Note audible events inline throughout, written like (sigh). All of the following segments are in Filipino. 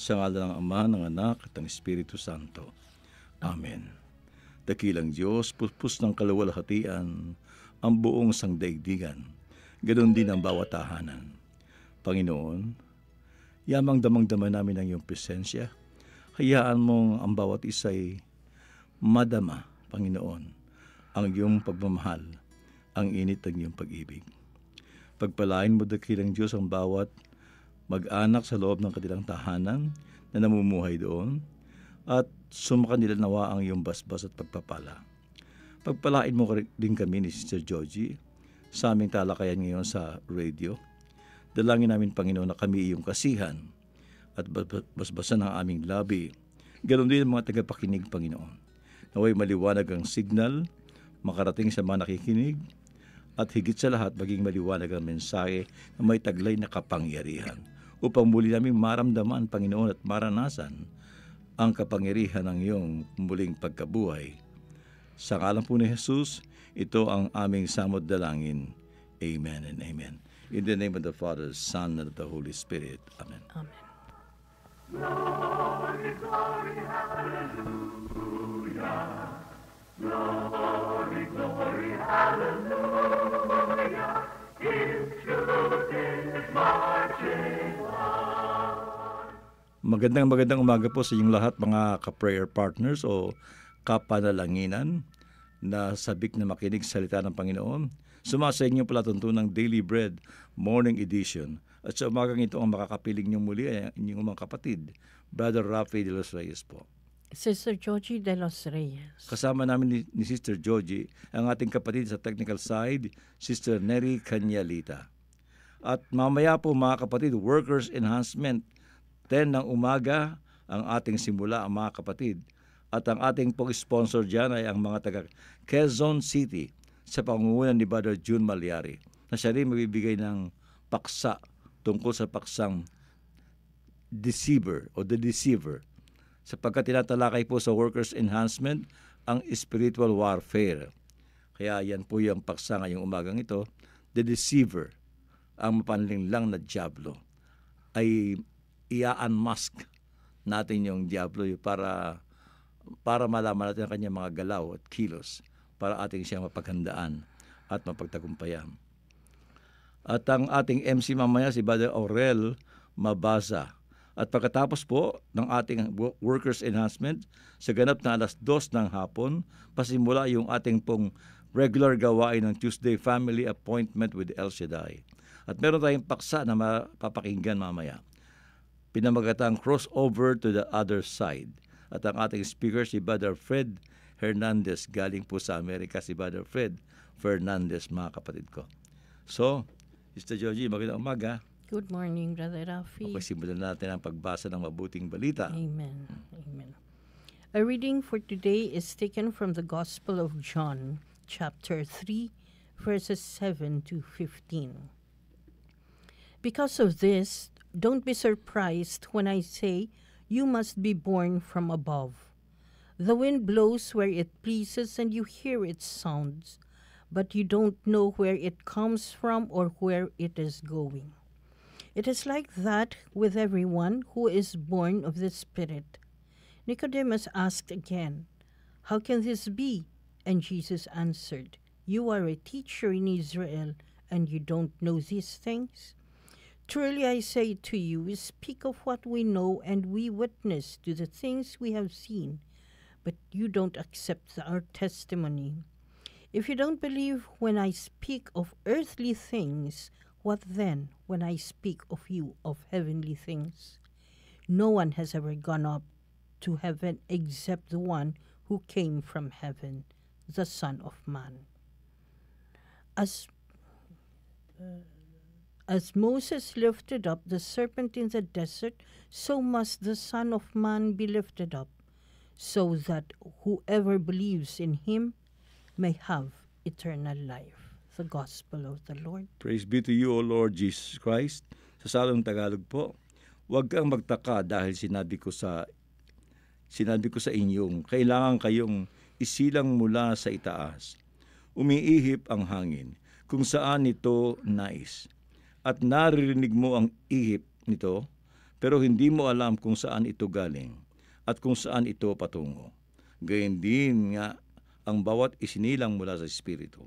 Sa ngala ng Ama, ng Anak, at ng Espiritu Santo. Amen. Dakilang Diyos, puspos ng kalawalhatian, ang buong sangdaigdigan. Ganon din ang bawat tahanan. Panginoon, yamang damang-dama namin ang iyong presensya. Hayaan mong ang bawat isa'y madama, Panginoon, ang iyong pagmamahal, ang init ng iyong pag-ibig. Pagpalain mo dakilang Diyos ang bawat mag-anak sa loob ng kanilang tahanan na namumuhay doon at sumakan nila nawa ang iyong basbas at pagpapala. Pagpalain mo din kami ni Sister Georgie sa aming talakayan ngayon sa radio. Dalangin namin, Panginoon, na kami iyong kasihan at basbasan ang aming labi. Ganon din ang mga tagapakinig, Panginoon. Naway maliwanag ang signal, makarating sa mga nakikinig, at higit sa lahat maging maliwanag ang mensahe na may taglay na kapangyarihan upang muli namin maramdaman, Panginoon, at maranasan ang kapangyarihan ng iyong muling pagkabuhay. Sa ngalan po ni Jesus, ito ang aming samod dalangin. Amen and amen. In the name of the Father, Son, and of the Holy Spirit. Amen. Amen. Glory, glory, hallelujah. Glory, glory, hallelujah. Magandang magandang umaga po sa inyong lahat mga ka-prayer partners o kapanalanginan na sabik na makinig sa salita ng Panginoon. Sumasa inyo palatuntunang Daily Bread Morning Edition. At sa umagang ito ang makakapiling niyo muli ay inyong mga kapatid, Brother Rafi de los Reyes po. Sister Georgie de los Reyes. Kasama namin ni, ni Sister Georgie ang ating kapatid sa technical side, Sister Neri Canyalita. At mamaya po mga kapatid, Workers Enhancement 10 ng umaga ang ating simula, mga kapatid. At ang ating pag-sponsor dyan ay ang mga taga Quezon City sa pangungunan ni Brother June Maliari na siya rin magbibigay ng paksa tungkol sa paksang deceiver o the deceiver sapagkat tinatalakay po sa workers enhancement ang spiritual warfare. Kaya yan po yung paksa ngayong umagang ito, the deceiver, ang mapanling lang na Diablo, ay i-unmask natin yung Diablo para para malaman natin ang kanyang mga galaw at kilos para ating siya mapaghandaan at mapagtagumpayan. At ang ating MC mamaya si Brother Aurel Mabasa. At pagkatapos po ng ating workers enhancement sa ganap na alas 2 ng hapon, pasimula yung ating pong regular gawain ng Tuesday Family Appointment with El Shaddai. At meron tayong paksa na mapapakinggan mamaya pinamagatang crossover to the other side. At ang ating speaker si Brother Fred Hernandez galing po sa Amerika si Brother Fred Fernandez mga kapatid ko. So, Sister Georgie, magandang umaga. Good morning, Brother Rafi. Okay, simulan natin ang pagbasa ng mabuting balita. Amen. Amen. A reading for today is taken from the Gospel of John, chapter 3, verses 7 to 15. Because of this, Don't be surprised when I say you must be born from above. The wind blows where it pleases and you hear its sounds, but you don't know where it comes from or where it is going. It is like that with everyone who is born of the Spirit. Nicodemus asked again, How can this be? And Jesus answered, You are a teacher in Israel, and you don't know these things? Truly I say to you, we speak of what we know and we witness to the things we have seen, but you don't accept our testimony. If you don't believe when I speak of earthly things, what then when I speak of you of heavenly things? No one has ever gone up to heaven except the one who came from heaven, the Son of Man. As. Uh, As Moses lifted up the serpent in the desert, so must the Son of Man be lifted up, so that whoever believes in him may have eternal life. The Gospel of the Lord. Praise be to you, O Lord Jesus Christ. Sa salong Tagalog po, huwag kang magtaka dahil sinabi ko sa sinabi ko sa inyong kailangan kayong isilang mula sa itaas. Umiihip ang hangin kung saan ito nais. Nice at naririnig mo ang ihip nito, pero hindi mo alam kung saan ito galing at kung saan ito patungo. Gayun din nga ang bawat isinilang mula sa Espiritu.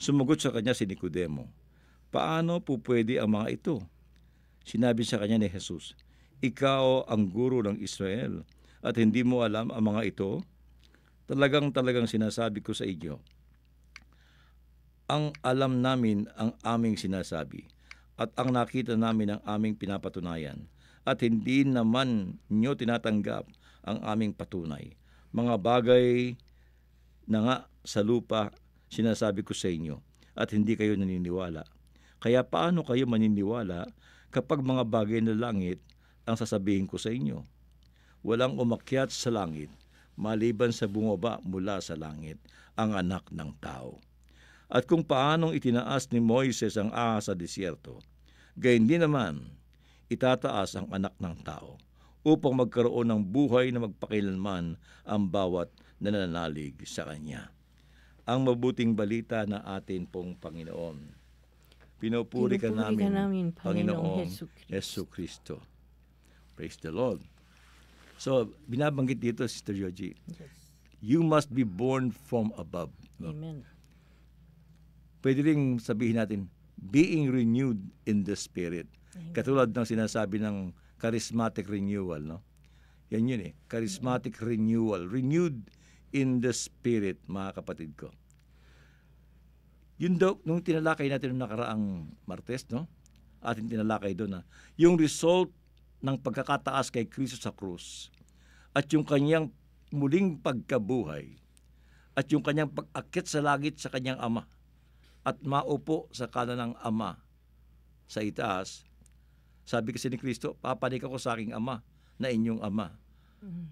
Sumagot sa kanya si Nicodemo, Paano po pwede ang mga ito? Sinabi sa kanya ni Jesus, Ikaw ang guro ng Israel at hindi mo alam ang mga ito? Talagang talagang sinasabi ko sa iyo, ang alam namin ang aming sinasabi at ang nakita namin ang aming pinapatunayan at hindi naman nyo tinatanggap ang aming patunay. Mga bagay na nga sa lupa sinasabi ko sa inyo at hindi kayo naniniwala. Kaya paano kayo maniniwala kapag mga bagay na langit ang sasabihin ko sa inyo? Walang umakyat sa langit maliban sa bumaba mula sa langit ang anak ng tao at kung paanong itinaas ni Moises ang ahas sa disyerto. Gayun din naman, itataas ang anak ng tao upang magkaroon ng buhay na magpakilanman ang bawat nananalig sa Kanya. Ang mabuting balita na atin pong Panginoon. Pinupuri ka namin, ka namin Panginoong Yesu Kristo. Praise the Lord. So, binabanggit dito, Sister Yogi, yes. you must be born from above. Amen pwede rin sabihin natin, being renewed in the spirit. Amen. Katulad ng sinasabi ng charismatic renewal, no? Yan yun eh, charismatic Amen. renewal, renewed in the spirit, mga kapatid ko. Yun daw, nung tinalakay natin noong nakaraang Martes, no? Atin tinalakay doon na yung result ng pagkakataas kay Kristo sa krus at yung kanyang muling pagkabuhay at yung kanyang pag-akit sa langit sa kanyang ama at maupo sa kanan ng Ama sa itaas. Sabi kasi ni Kristo, papanik ako sa aking Ama na inyong Ama. Mm-hmm.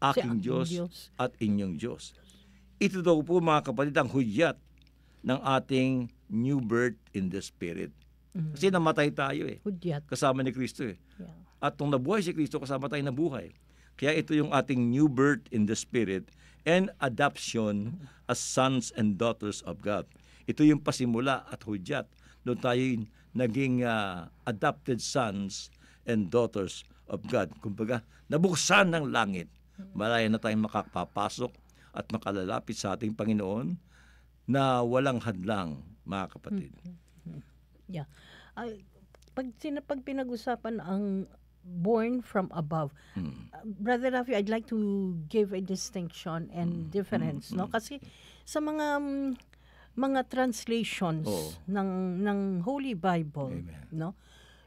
Aking si Diyos, Diyos at inyong Diyos. Ito daw po mga kapatid ang hudyat ng ating new birth in the Spirit. Mm-hmm. Kasi namatay tayo eh. Hudyat. Kasama ni Kristo eh. Yeah. At nung nabuhay si Kristo, kasama tayo nabuhay. Kaya ito yung ating new birth in the Spirit and adoption as sons and daughters of God. Ito yung pasimula at hudyat. Doon tayo naging uh, adopted sons and daughters of God. Kumbaga, nabuksan ng langit. Malaya na tayong makapapasok at makalalapit sa ating Panginoon na walang hadlang, mga kapatid. Mm-hmm. Yeah. Uh, pag, sinapag pinag-usapan ang born from above. Mm. Uh, Brother Rafi, I'd like to give a distinction and mm. difference, mm. no? Hmm. Kasi sa mga um, mga translations oh. ng ng Holy Bible, Amen. no?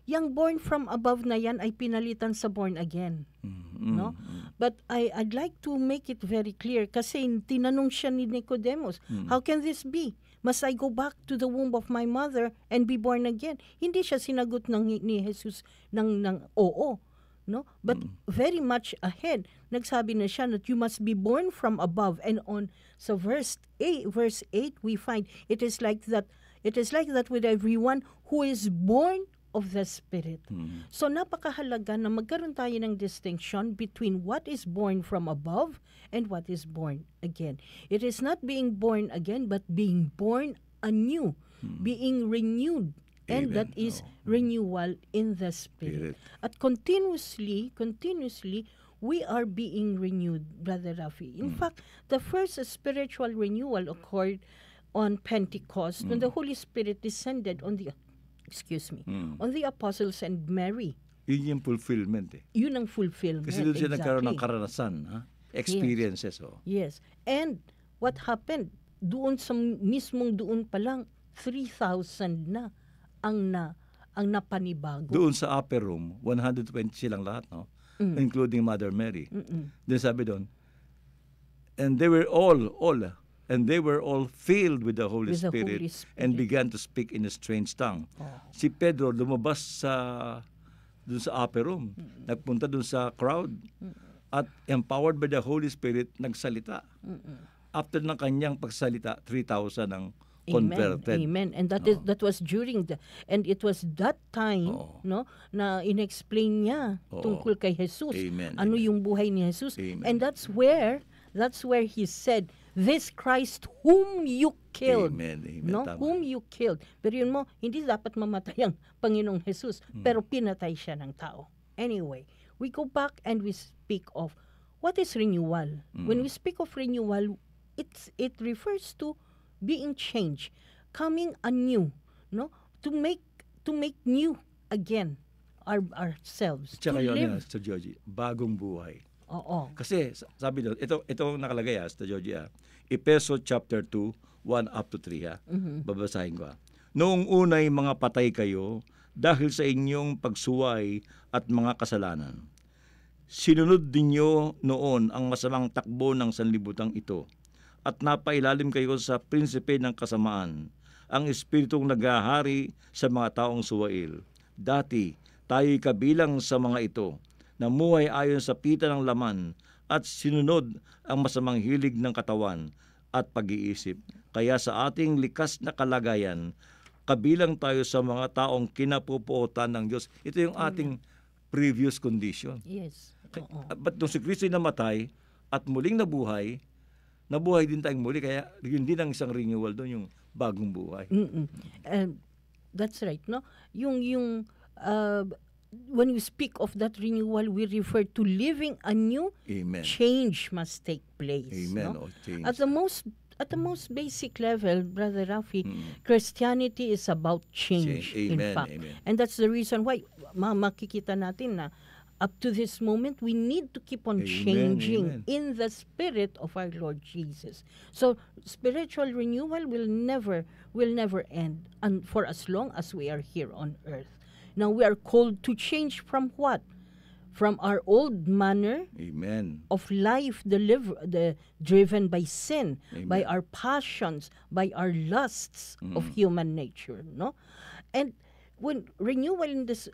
Yang born from above na yan ay pinalitan sa born again, mm no? Hmm. Hmm. But I I'd like to make it very clear kasi tinanong siya ni Nicodemus, mm. how can this be? Must I go back to the womb of my mother and be born again? Hindi siya sinagot ng ni Jesus ng ng oo, no? But mm. very much ahead, nagsabi na siya that you must be born from above and on. So verse 8, verse 8 we find it is like that it is like that with everyone who is born of the Spirit. Mm-hmm. So napakahalaga na magkaroon tayo ng distinction between what is born from above and what is born again. It is not being born again but being born anew, mm-hmm. being renewed and Even, that is oh. renewal in the spirit. spirit. At continuously, continuously we are being renewed, Brother Rafi. In mm. fact, the first spiritual renewal occurred on Pentecost mm. when mm-hmm. the Holy Spirit descended on the excuse me, mm. on the apostles and Mary. Yun yung fulfillment eh. Yun ang fulfillment. Kasi doon siya exactly. nagkaroon ng karanasan, ha? experiences. Yes. Oh. yes. And what happened? Doon sa mismong doon pa lang, 3,000 na ang na ang napanibago. Doon sa upper room, 120 silang lahat, no? Mm. Including Mother Mary. Mm-mm. Then sabi doon, and they were all, all, And they were all filled with the Holy, with Spirit, the Holy Spirit and began to speak in a strange tongue. Oh. Si Pedro lumabas sa dun sa upper room. Mm-mm. Nagpunta dun sa crowd. Mm-mm. At empowered by the Holy Spirit, nagsalita. Mm-mm. After ng kanyang pagsalita, 3,000 ang converted. Amen. Amen. And that oh. is that was during the and it was that time, oh. no, na inexplain niya oh. tungkol kay Jesus. Amen. Ano Amen. yung buhay ni Jesus. Amen. And that's where that's where he said this Christ whom you killed. Amen, amen. No? Tama. Whom you killed. Pero yun mo, hindi dapat mamatay ang Panginoong Jesus, hmm. pero pinatay siya ng tao. Anyway, we go back and we speak of what is renewal. Hmm. When we speak of renewal, it's it refers to being changed, coming anew, no? To make to make new again our, ourselves. Tsaka yun, live. Ah, Sir Georgie, bagong buhay. Oo. Kasi sabi doon, ito, itong nakalagay ha, ah, sa Georgia, ah, Epeso chapter 2, 1 up to 3 ha. Ah. Mm-hmm. Babasahin ko ha. Noong unay mga patay kayo dahil sa inyong pagsuway at mga kasalanan. Sinunod ninyo noon ang masamang takbo ng sanlibutang ito at napailalim kayo sa prinsipe ng kasamaan, ang espiritong naghahari sa mga taong suwail. Dati, tayo'y kabilang sa mga ito na namuhay ayon sa pita ng laman at sinunod ang masamang hilig ng katawan at pag-iisip. Kaya sa ating likas na kalagayan, kabilang tayo sa mga taong kinapupuotan ng Diyos. Ito yung mm. ating previous condition. Yes. Oo. Ah, nung si Kristo namatay at muling nabuhay, nabuhay din tayong muli. Kaya yun din ang isang renewal doon, yung bagong buhay. Mm-mm. Uh, that's right, no? Yung, yung, uh, when you speak of that renewal, we refer to living anew. Amen. Change must take place. Amen. No? At the most at the most basic level, Brother Rafi, mm. Christianity is about change, change. Amen, in fact. Amen. And that's the reason why ma makikita natin na up to this moment, we need to keep on amen, changing amen. in the spirit of our Lord Jesus. So spiritual renewal will never will never end and for as long as we are here on earth. Now we are called to change from what? From our old manner Amen. of life deliver, the, driven by sin, Amen. by our passions, by our lusts mm. of human nature. No? And when renewal in this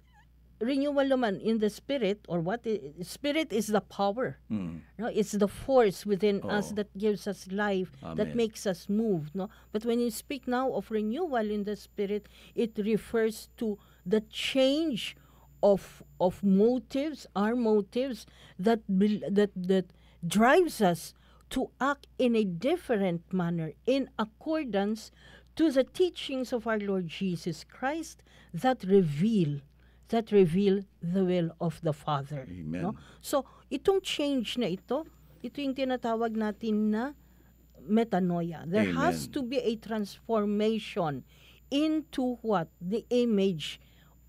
renewal man in the spirit or what is, spirit is the power mm. no it's the force within oh. us that gives us life Amen. that makes us move no but when you speak now of renewal in the spirit it refers to the change of of motives, our motives that that that drives us to act in a different manner in accordance to the teachings of our Lord Jesus Christ that reveal that reveal the will of the Father. Amen. No? So, itong change na ito, ito yung tinatawag natin na metanoia. There Amen. has to be a transformation into what? The image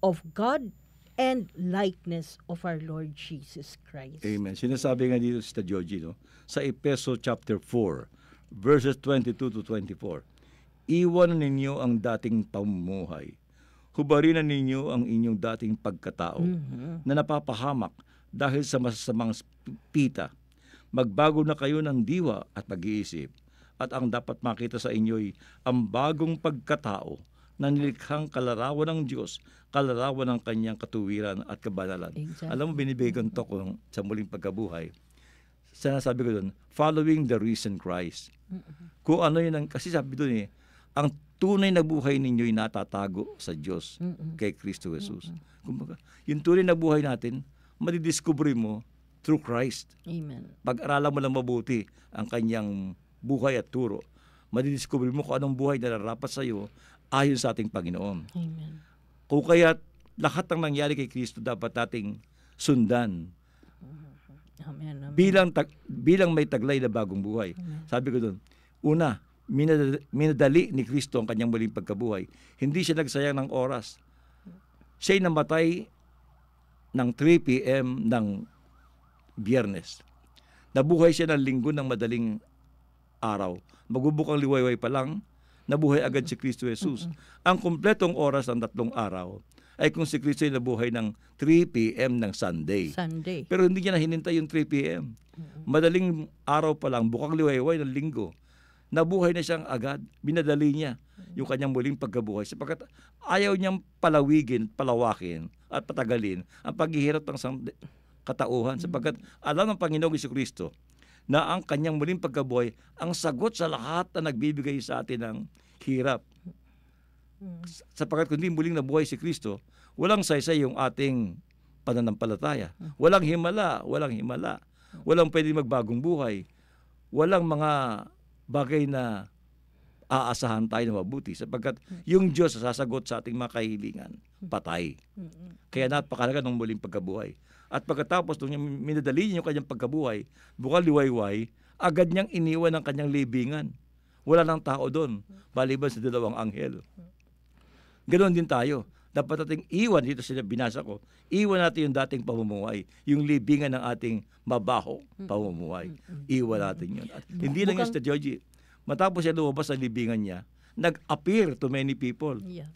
of God and likeness of our Lord Jesus Christ. Amen. Sinasabi nga dito sa Georgie, no? sa Epeso chapter 4, verses 22 to 24, Iwan ninyo ang dating pamuhay. na ninyo ang inyong dating pagkatao mm-hmm. na napapahamak dahil sa masasamang pita. Magbago na kayo ng diwa at pag-iisip. At ang dapat makita sa inyo'y ang bagong pagkatao na nilikhang kalarawan ng Diyos, kalarawan ng kanyang katuwiran at kabanalan. Exactly. Alam mo, binibigay ko ito kung sa muling pagkabuhay. Sinasabi ko doon, following the risen Christ. Mm-hmm. Kung ano yun, ang, kasi sabi doon eh, ang tunay na buhay ninyo ay natatago sa Diyos mm-hmm. kay Kristo Jesus. Mm-hmm. Kumbaga, yung tunay na buhay natin, madidiscover mo through Christ. Amen. Pag-aralan mo lang mabuti ang kanyang buhay at turo, madidiscover mo kung anong buhay na narapat sa iyo ayon sa ating Panginoon. Amen. Kung kaya lahat ng nangyari kay Kristo dapat ating sundan. Amen, amen. Bilang tag, bilang may taglay na bagong buhay. Amen. Sabi ko doon, una, minadali, minadali ni Kristo ang kanyang muling pagkabuhay. Hindi siya nagsayang ng oras. Siya namatay ng 3 p.m. ng biyernes. Nabuhay siya ng linggo ng madaling araw. Magubukang liwayway pa lang, nabuhay agad si Kristo Jesus. Mm-hmm. Ang kumpletong oras ng tatlong araw ay kung si Kristo ay nabuhay ng 3 p.m. ng Sunday. Sunday. Pero hindi niya nahinintay yung 3 p.m. Mm-hmm. Madaling araw pa lang, bukang liwayway ng linggo, nabuhay na siyang agad, binadali niya yung kanyang muling pagkabuhay sapagkat ayaw niyang palawigin, palawakin at patagalin ang paghihirap ng katauhan sapagkat alam ng Panginoong Kristo na ang kanyang muling pagkabuhay ang sagot sa lahat na nagbibigay sa atin ng hirap. Sapagat kundi muling nabuhay si Kristo, walang saysay yung ating pananampalataya. Walang himala, walang himala. Walang pwede magbagong buhay. Walang mga bagay na aasahan tayo na mabuti sapagkat yung Diyos sasagot sa ating mga kahilingan, patay. Kaya napakalaga ng muling pagkabuhay. At pagkatapos nung minadali niya yung kanyang pagkabuhay, bukal liwayway, agad niyang iniwan ang kanyang libingan. Wala nang tao doon, maliban sa dalawang anghel. Ganon din tayo. Dapat nating iwan, dito sila binasa ko, iwan natin yung dating pamumuhay, yung libingan ng ating mabaho pamumuhay. Iwan natin yun. At hindi lang yun, Sir Georgie, matapos siya lumabas sa libingan niya, nag-appear to many people. Yeah.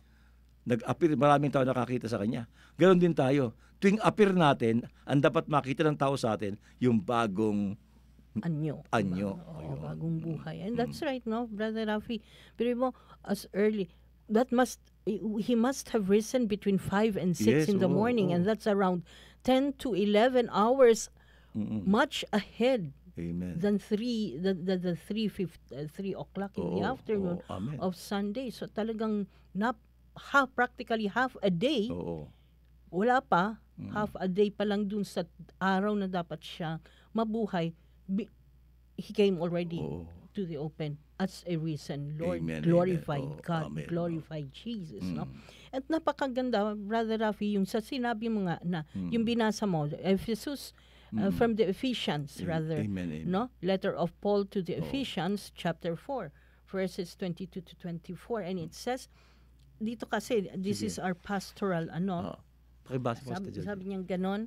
Nag-appear, maraming tao nakakita sa kanya. Ganon din tayo tuwing appear natin, ang dapat makita ng tao sa atin, yung bagong anyo. Anyo. Oo, oh, bagong mm. buhay. And that's mm. right, no, Brother Rafi. Pero mo, as early, that must, eh, he must have risen between 5 and 6 yes, in the oh, morning. Oh. And that's around 10 to 11 hours Mm-mm. much ahead Amen. than 3 the the, the 3 uh, 3 o'clock in oh, the afternoon oh, amen. of Sunday so talagang nap half practically half a day oh, oh. wala pa Mm. Half a day pa lang dun sa araw na dapat siya mabuhay, be, he came already oh. to the open as a reason. Lord, amen, glorify amen. Oh, God, amen. glorify Jesus. Mm. No? At napakaganda, Brother Rafi, yung sa sinabi mo nga na, mm. yung binasa mo, Ephesus, Uh, mm. from the Ephesians rather amen, amen. no letter of Paul to the oh. Ephesians chapter 4 verses 22 to 24 and it says dito kasi this Sige. is our pastoral ano oh. Pakibasa po, sabi, Tita Sabi niyang ganon,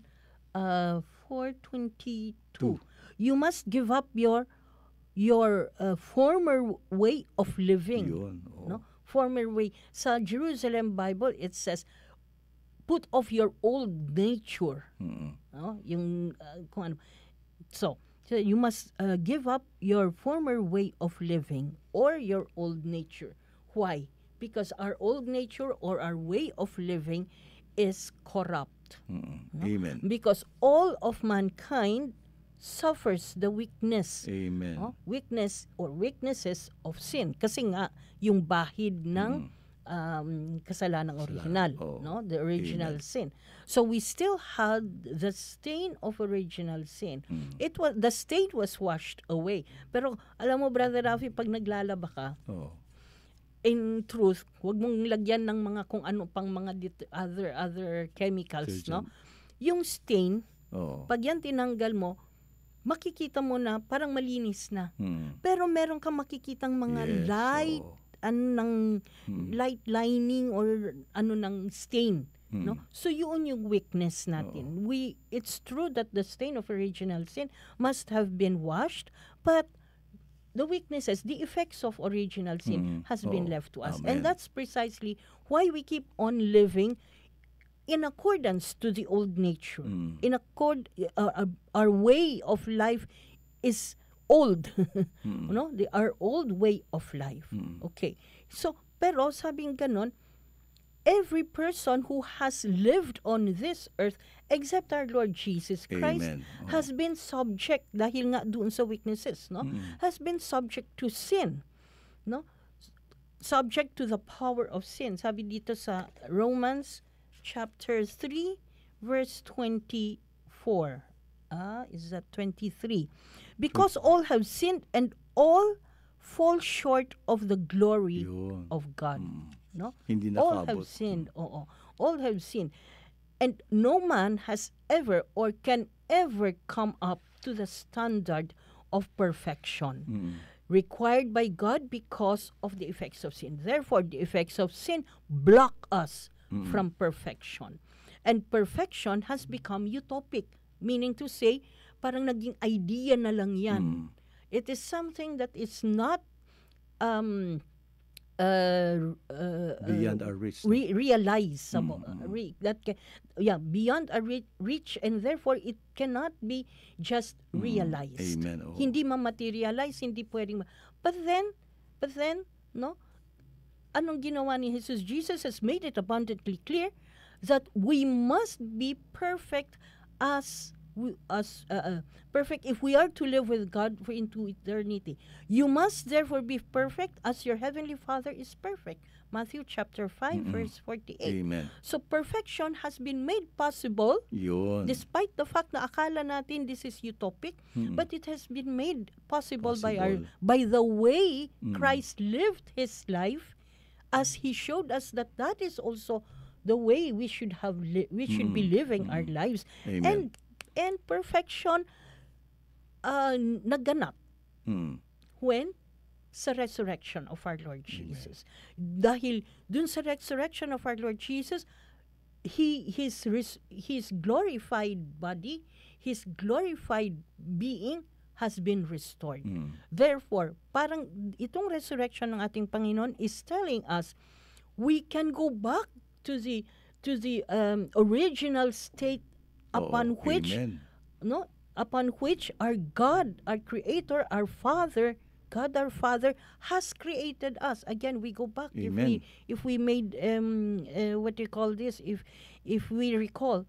uh, 422. You must give up your your uh, former way of living. Yun, oh. no? Former way. Sa Jerusalem Bible, it says, put off your old nature. Mm-hmm. No? Yung, uh, kung ano. So, so, you must uh, give up your former way of living or your old nature. Why? Because our old nature or our way of living is corrupt. Mm-hmm. No? Amen. Because all of mankind suffers the weakness. Amen. No? Weakness or weaknesses of sin. Kasi nga, yung bahid ng mm. um, kasalanang original. Oh. no? The original Amen. sin. So we still had the stain of original sin. Mm. It was, the stain was washed away. Pero alam mo, Brother Rafi, pag naglalaba ka, oh in truth, huwag mong lagyan ng mga kung ano pang mga det- other other chemicals, Surgeon. no? Yung stain, Oo. pag yan tinanggal mo, makikita mo na parang malinis na. Hmm. Pero meron kang makikitang mga Yes, light oo. ano ng Hmm. light lining or ano ng stain, Hmm. no? So yun yung weakness natin. We it's true that the stain of original sin must have been washed, but the weaknesses, the effects of original sin mm-hmm. has oh. been left to us. Amen. And that's precisely why we keep on living in accordance to the old nature. Mm. In accord uh, our, uh, our way of life is old. (laughs) mm. Mm-hmm. no, the, our old way of life. Mm. Okay. So pero sabing ganon, every person who has lived on this earth except our Lord Jesus Christ Amen. Oh. has been subject dahil nga doon sa weaknesses no mm. has been subject to sin no subject to the power of sin sabi dito sa Romans chapter 3 verse 24 ah is that 23 because mm. all have sinned and all fall short of the glory Yun. of God mm. No? Hindi nakaabot. All have sinned. Oo. All have sinned. And no man has ever or can ever come up to the standard of perfection mm. required by God because of the effects of sin. Therefore, the effects of sin block us mm. from perfection. And perfection has become utopic, meaning to say, parang naging idea na lang yan. Mm. It is something that is not um, uh, uh, beyond our uh, reach. Re- realize some mm, mm uh, re- that can, yeah beyond our re- reach and therefore it cannot be just mm, mm. realized. Amen. Oh. Hindi ma-materialize, hindi pwedeng ma- But then but then no anong ginawa ni Jesus? Jesus has made it abundantly clear that we must be perfect as we, us uh, uh, perfect if we are to live with God for into eternity. You must therefore be perfect as your heavenly Father is perfect. Matthew chapter 5 mm-hmm. verse 48. Amen. So perfection has been made possible Yun. despite the fact na akala natin this is utopic mm-hmm. but it has been made possible, possible. by our by the way mm-hmm. Christ lived his life as he showed us that that is also the way we should have li- we should be living our lives. Amen. And and perfection uh, naganap. Hmm. When? Sa resurrection of our Lord Jesus. Amen. Dahil dun sa resurrection of our Lord Jesus, he his res, his glorified body, his glorified being has been restored. Mm. Therefore, parang itong resurrection ng ating Panginoon is telling us we can go back to the to the um, original state upon Oo, which amen. no upon which our God, our creator, our father, God our Father has created us. Again, we go back Amen. if we if we made um uh, what you call this if if we recall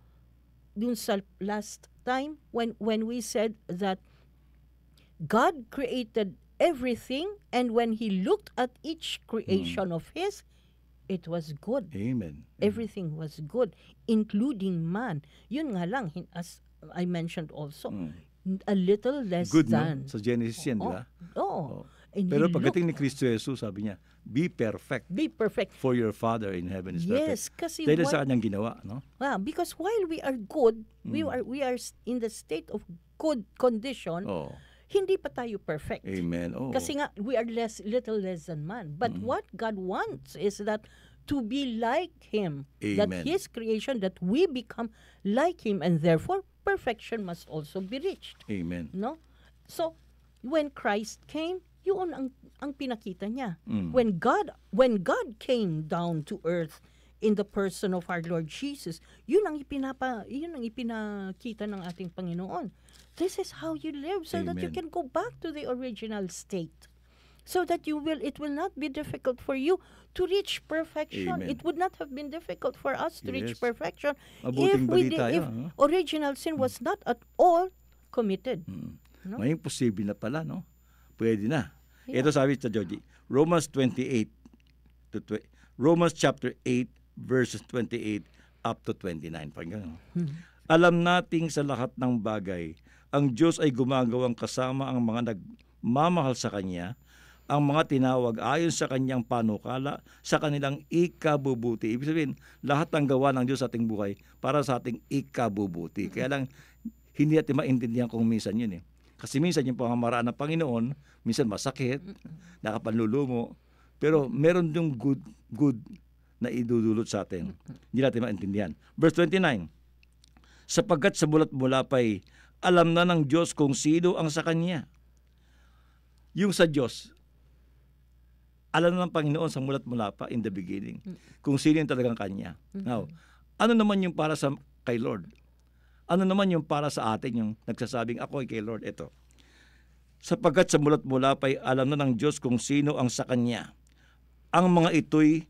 dun sa last time when when we said that God created everything and when he looked at each creation mm. of his it was good. Amen. Mm. Everything Amen. was good, including man. Yun nga lang, as I mentioned also, mm. a little less good, than. Good, no? Sa Genesis yan, di ba? Oo. Oh, oh. oh. Pero pagdating ni Kristo Jesus, sabi niya, be perfect. Be perfect. For your Father in heaven is yes, perfect. Yes, kasi dahil sa kanyang ginawa, no? Well, ah, because while we are good, mm. we are we are in the state of good condition. Oh hindi pa tayo perfect. Amen. Oh. Kasi nga, we are less, little less than man. But mm. what God wants is that to be like Him. Amen. That His creation, that we become like Him. And therefore, perfection must also be reached. Amen. No? So, when Christ came, yun ang, ang pinakita niya. Mm. When God when God came down to earth in the person of our Lord Jesus. Yun ang ipinapa yun ang ipinakita ng ating Panginoon. This is how you live so Amen. that you can go back to the original state. So that you will it will not be difficult for you to reach perfection. Amen. It would not have been difficult for us to yes. reach perfection Abuting if we did, tayo, if huh? original sin was hmm. not at all committed. Hmm. No? Ngayon posible na pala, no? Pwede na. Yeah. Ito sabi sa Joji, Romans 28 to 20, Romans chapter 8 verses 28 up to 29. Pag hmm. Alam nating sa lahat ng bagay, ang Diyos ay gumagawang kasama ang mga nagmamahal sa Kanya, ang mga tinawag ayon sa kanyang panukala sa kanilang ikabubuti. Ibig sabihin, lahat ng gawa ng Diyos sa ating buhay para sa ating ikabubuti. Hmm. Kaya lang, hindi natin maintindihan kung minsan yun eh. Kasi minsan yung pamamaraan ng Panginoon, minsan masakit, nakapanlulumo, pero meron yung good, good na idudulot sa atin. Hindi natin maintindihan. Verse 29, Sapagkat sa bulat mula pa'y alam na ng Diyos kung sino ang sa Kanya. Yung sa Diyos, alam na ng Panginoon sa mulat mula pa in the beginning kung sino yung talagang Kanya. Now, ano naman yung para sa kay Lord? Ano naman yung para sa atin yung nagsasabing ako ay kay Lord? Ito. Sapagkat sa mulat mula pa'y alam na ng Diyos kung sino ang sa Kanya. Ang mga ito'y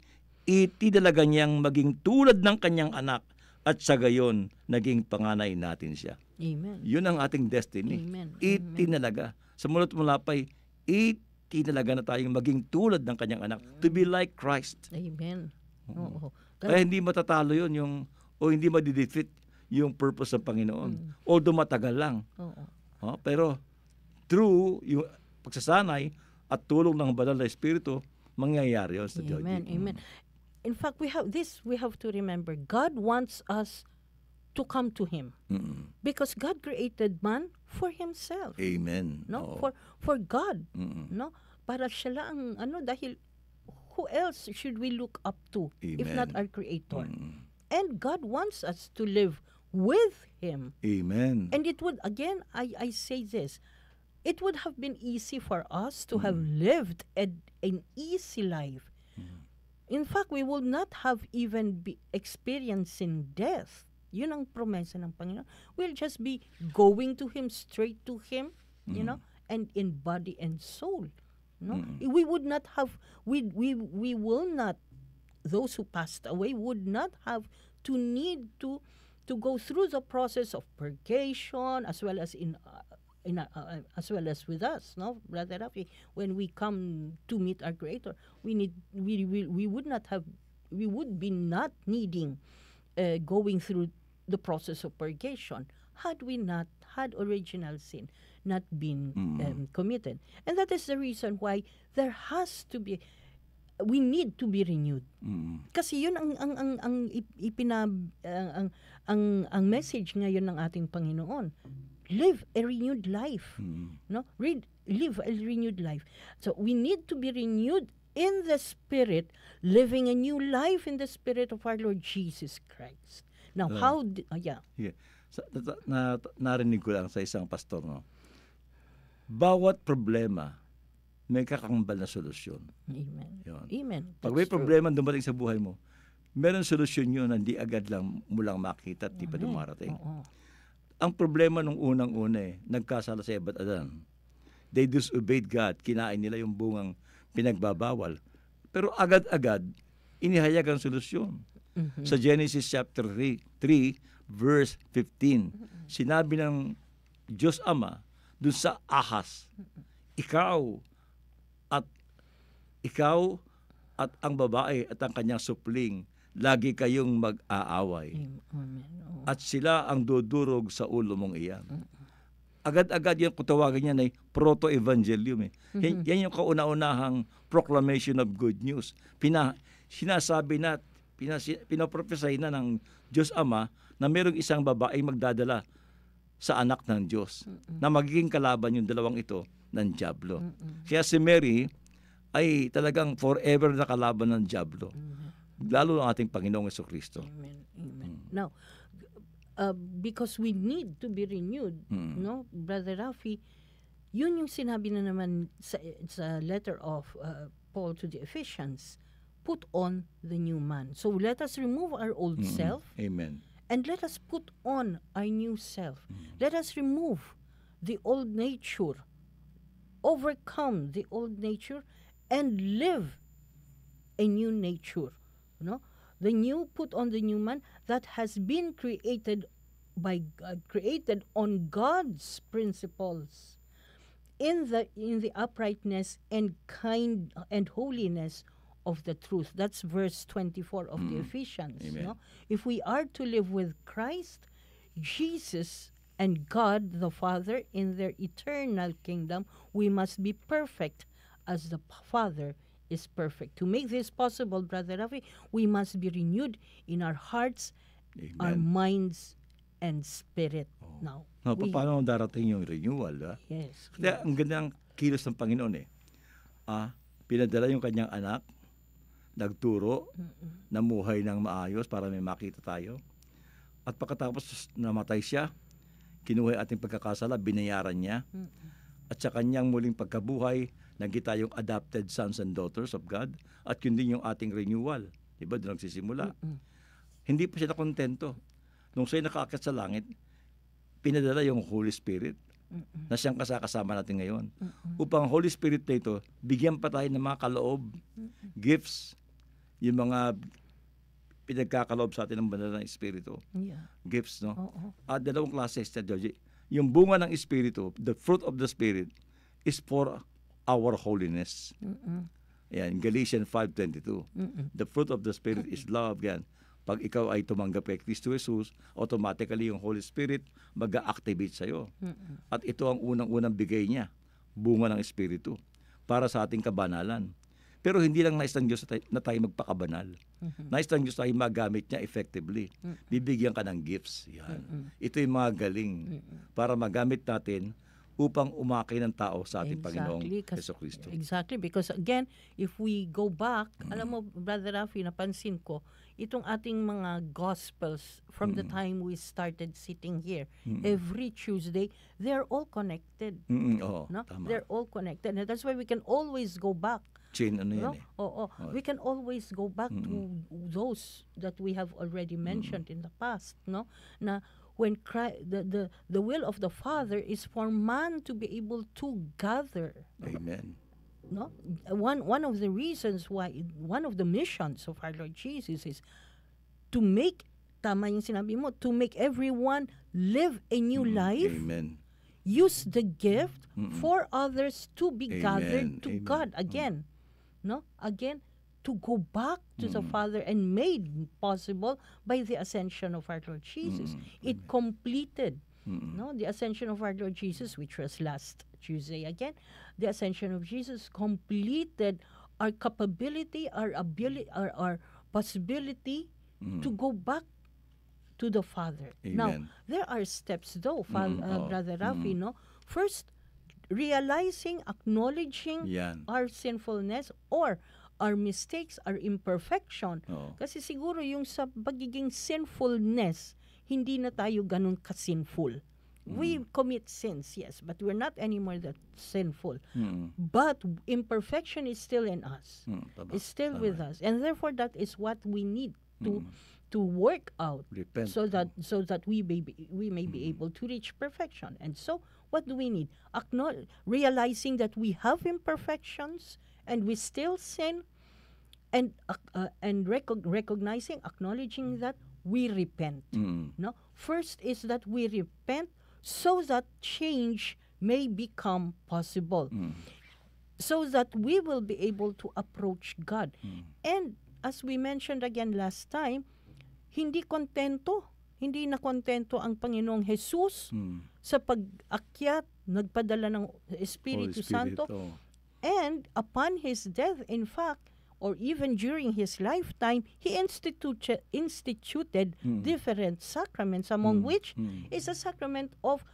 itinalaga niyang maging tulad ng kanyang anak at sa gayon naging panganay natin siya. Amen. Yun ang ating destiny. Amen. Itinalaga. Sa mulat mula pa'y itinalaga na tayong maging tulad ng kanyang anak. Amen. To be like Christ. Amen. Oo. Mm-hmm. Oo. Kaya hindi matatalo yun yung o hindi madidefeat yung purpose ng Panginoon. Mm. Although matagal lang. Oo. Oh, pero true, yung pagsasanay at tulong ng banal na Espiritu, mangyayari yun sa Amen, Amen in fact, we have this, we have to remember God wants us to come to him. Mm-mm. Because God created man for himself. Amen. No, oh. for for God. Mm-mm. No, para siya lang ano dahil who else should we look up to Amen. if not our creator? Mm-mm. And God wants us to live with him. Amen. And it would again I I say this. It would have been easy for us to mm. have lived an, an easy life In fact, we will not have even be experiencing death. Yun ang promesa ng Panginoon. We'll just be going to Him, straight to Him, mm-hmm. you know, mm-hmm. and in body and soul. No? Mm-hmm. We would not have, we, we, we will not, those who passed away would not have to need to to go through the process of purgation as well as in uh, in our, uh, as well as with us, no, Brother Rafi. When we come to meet our Creator, we need we we, we would not have we would be not needing uh, going through the process of purgation had we not had original sin not been um, mm. um, committed, and that is the reason why there has to be we need to be renewed. Mm. Kasi 'yun ang ang ang ang ipinab ang ang, ang message ngayon ng ating Panginoon live a renewed life. Mm. No, Read, live a renewed life. So we need to be renewed in the Spirit, living a new life in the Spirit of our Lord Jesus Christ. Now, uh, how? Di- uh, ah, yeah. yeah. Sa, na, na, narinig ko lang sa isang pastor, no? Bawat problema, may kakambal na solusyon. Amen. Yun. Amen. That's Pag may problema dumating sa buhay mo, meron solusyon yun, hindi agad lang mo lang makita at di pa dumarating. Oo. Ang problema nung unang-una eh, nagkasala sa Ebat Adan. They disobeyed God. Kinain nila yung bungang pinagbabawal. Pero agad-agad, inihayag ang solusyon. Mm-hmm. Sa Genesis chapter 3, 3 verse 15, mm-hmm. sinabi ng Diyos Ama dun sa ahas, ikaw at ikaw at ang babae at ang kanyang supling lagi kayong mag-aaway. Amen. At sila ang dudurog sa ulo mong iyan. Agad-agad yung kutawagan niya ay proto-evangelium. Eh. Mm-hmm. Yan yung kauna-unahang proclamation of good news. Pina, sinasabi na, pinas, pinaprophesy na ng Diyos Ama na mayroong isang babae magdadala sa anak ng Diyos na magiging kalaban yung dalawang ito ng Diablo. Kaya si Mary ay talagang forever na kalaban ng Diablo. Mm-hmm lalo ang ating Panginoong Yeso Kristo. Amen. Amen. Mm. Now, uh, because we need to be renewed, mm. no? Brother Rafi, yun yung sinabi na naman sa, sa letter of uh, Paul to the Ephesians, put on the new man. So let us remove our old mm. self. Amen. And let us put on our new self. Mm. Let us remove the old nature, overcome the old nature, and live a new nature. no? The new put on the new man that has been created by God, uh, created on God's principles in the in the uprightness and kind uh, and holiness of the truth. That's verse 24 of mm. the Ephesians. Amen. No? If we are to live with Christ, Jesus, and God the Father in their eternal kingdom, we must be perfect as the Father is perfect. To make this possible, Brother Rafi, we must be renewed in our hearts, Amen. our minds, and spirit oh. now. No, we, paano darating yung renewal? Ha? Ah? Yes. Kaya yes. ang ganda ng kilos ng Panginoon eh. Ah, pinadala yung kanyang anak, nagturo, Mm-mm. namuhay ng maayos para may makita tayo. At pagkatapos namatay siya, kinuha ating pagkakasala, binayaran niya. Mm-mm. At sa kanyang muling pagkabuhay, Nagkita yung adapted sons and daughters of God at yun din yung ating renewal. Diba? Doon nagsisimula. Mm-hmm. Hindi pa siya nakontento. Nung siya'y nakaakyat sa langit, pinadala yung Holy Spirit na siyang kasakasama natin ngayon. Upang Holy Spirit na ito, bigyan pa tayo ng mga kaloob, gifts, yung mga pinagkakaloob sa atin ng banal na Espiritu. Yeah. Gifts, no? Oo. At dalawang klase, Sister Georgie. Yung bunga ng Espiritu, the fruit of the Spirit, is for our holiness. Mm-mm. Yan, Galatians 5.22. Mm-mm. The fruit of the Spirit is love. Yan. Pag ikaw ay tumanggap kay Kristo Jesus, automatically yung Holy Spirit mag activate sa iyo. At ito ang unang-unang bigay niya, bunga ng Espiritu, para sa ating kabanalan. Pero hindi lang nais ng Diyos na tayo magpakabanal. Mm-hmm. Nais ng Diyos tayo magamit niya effectively. Mm-hmm. Bibigyan ka ng gifts. Yan. Mm-hmm. Ito yung mga galing mm-hmm. para magamit natin upang umaki ng tao sa ating exactly, Panginoong Heso Kristo. Exactly, because again, if we go back, mm. alam mo, Brother Rafi, napansin ko, itong ating mga gospels from mm. the time we started sitting here, mm. every Tuesday, they're all connected. Mm. Oh, no? tama. They're all connected. And that's why we can always go back. Chain ano no? eh. Oo, oh, oh. we can always go back mm. to those that we have already mentioned mm. in the past, no? Na when Christ, the, the, the will of the Father is for man to be able to gather. Amen. No? One, one of the reasons why, one of the missions of our Lord Jesus is to make, tama yung sinabi mo, to make everyone live a new mm, life. Amen. Use the gift Mm-mm. for others to be Amen. gathered to Amen. God. Mm. Again, mm. no? Again, to go back to mm. the Father and made possible by the ascension of our Lord Jesus. Mm. It completed no, the ascension of our Lord Jesus, which was last Tuesday again, the ascension of Jesus completed our capability, our ability, our, our possibility mm. to go back to the Father. Amen. Now, there are steps though, Father, uh, oh. Brother Rafi, mm. no? First, realizing, acknowledging Yan. our sinfulness or our mistakes, our imperfection. Oo. Kasi siguro yung sa pagiging sinfulness, hindi na tayo ganun ka-sinful. Mm. We commit sins, yes, but we're not anymore that sinful. Mm. But imperfection is still in us. Mm, it's still taba. with us. And therefore that is what we need to mm. to work out Repent. so that mm. so that we may be, we may mm. be able to reach perfection. And so what do we need? Acknowledge, realizing that we have imperfections, and we still sin and uh, uh, and rec- recognizing acknowledging that we repent mm. no first is that we repent so that change may become possible mm. so that we will be able to approach God mm. and as we mentioned again last time hindi kontento hindi na kontento ang Panginoong Jesus mm. sa pag-akyat nagpadala ng Espiritu, Espiritu. Santo oh. And upon his death, in fact, or even during his lifetime, he institute, instituted mm. different sacraments, among mm. which mm. is a sacrament of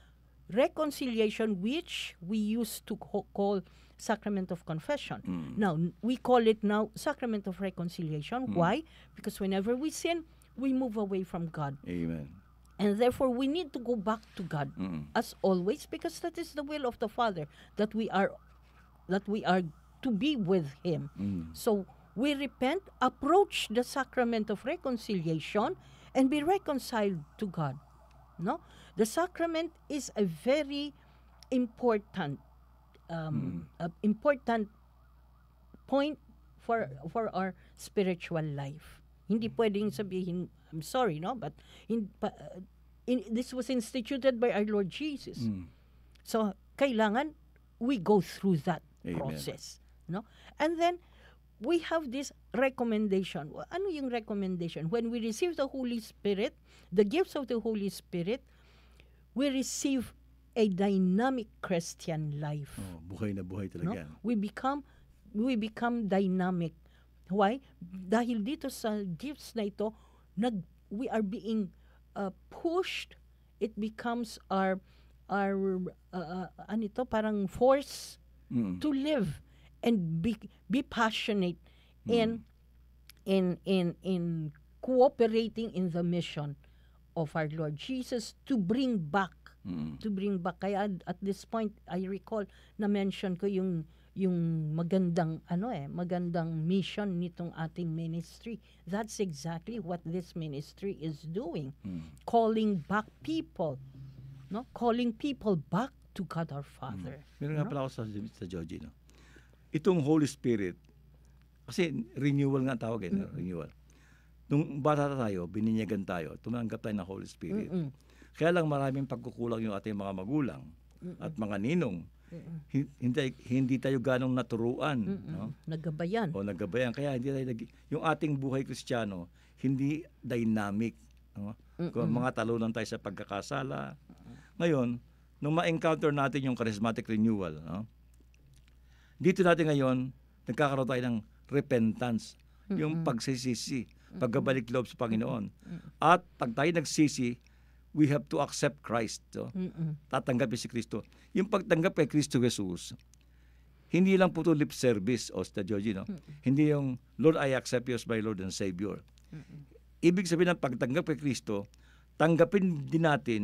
reconciliation, which we used to call sacrament of confession. Hmm. Now, we call it now sacrament of reconciliation. Hmm. Why? Because whenever we sin, we move away from God. Amen. And therefore, we need to go back to God hmm. as always, because that is the will of the Father that we are that we are to be with Him. Mm. So we repent, approach the sacrament of reconciliation, and be reconciled to God. No, the sacrament is a very important, um, mm. uh, important point for for our spiritual life. Hindi mm. pwedeng sabihin, I'm sorry, no, but in, uh, in this was instituted by our Lord Jesus. Mm. So kailangan we go through that Amen. No? And then, we have this recommendation. Ano yung recommendation? When we receive the Holy Spirit, the gifts of the Holy Spirit, we receive a dynamic Christian life. Oh, buhay na buhay talaga. No? We become we become dynamic. Why? Dahil dito sa gifts na ito, nag we are being uh, pushed. It becomes our our uh, uh ano ito, parang force mm. to live and be be passionate mm. in in in in cooperating in the mission of our Lord Jesus to bring back mm. to bring back kaya at this point I recall na mention ko yung yung magandang ano eh magandang mission nitong ating ministry that's exactly what this ministry is doing mm. calling back people no calling people back to God our Father. Mm. Meron nga pala ako sa, sa Joji, no? Itong Holy Spirit, kasi renewal nga tawag eh, mm. renewal. Nung bata tayo, bininyagan tayo, tumanggap tayo ng Holy Spirit. Mm-mm. Kaya lang maraming pagkukulang yung ating mga magulang Mm-mm. at mga ninong. Mm-mm. Hindi hindi tayo ganong naturuan, Mm-mm. no? Nagabayan. O nagabayan kaya hindi tayo yung ating buhay Kristiyano hindi dynamic, no? Mm-mm. Kung mga talunan tayo sa pagkakasala. Ngayon, nung ma-encounter natin yung charismatic renewal. No? Dito natin ngayon, nagkakaroon tayo ng repentance, mm-hmm. yung pagsisisi, pagbabalik loob sa Panginoon. Mm-hmm. At pag tayo nagsisi, we have to accept Christ. No? Mm-hmm. Tatanggapin si Kristo. Yung pagtanggap kay Kristo Jesus, hindi lang po ito lip service, Osta Georgie, no? Mm-hmm. Hindi yung, Lord, I accept you as my Lord and Savior. Mm-hmm. Ibig sabihin ng pagtanggap kay Kristo, tanggapin din natin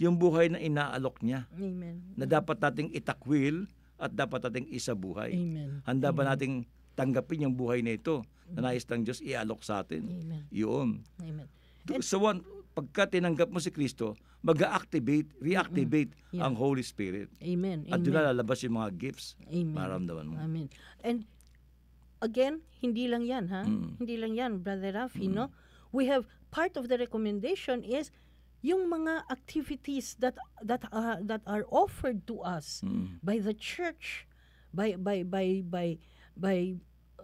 yung buhay na inaalok niya. Amen. Na dapat nating itakwil at dapat nating buhay. Amen. Handa Amen. ba nating tanggapin yung buhay na ito na nais ng Diyos ialok sa atin? Amen. Yun. Amen. And, so one, pagka tinanggap mo si Kristo, mag-activate, reactivate mm-hmm. yeah. ang Holy Spirit. Amen. At doon lalabas yung mga gifts. Amen. Maramdaman mo. Amen. And again, hindi lang yan, ha? Mm. Hindi lang yan, Brother Rafi, mm. no? We have, part of the recommendation is yung mga activities that that uh, that are offered to us mm. by the church by by by by by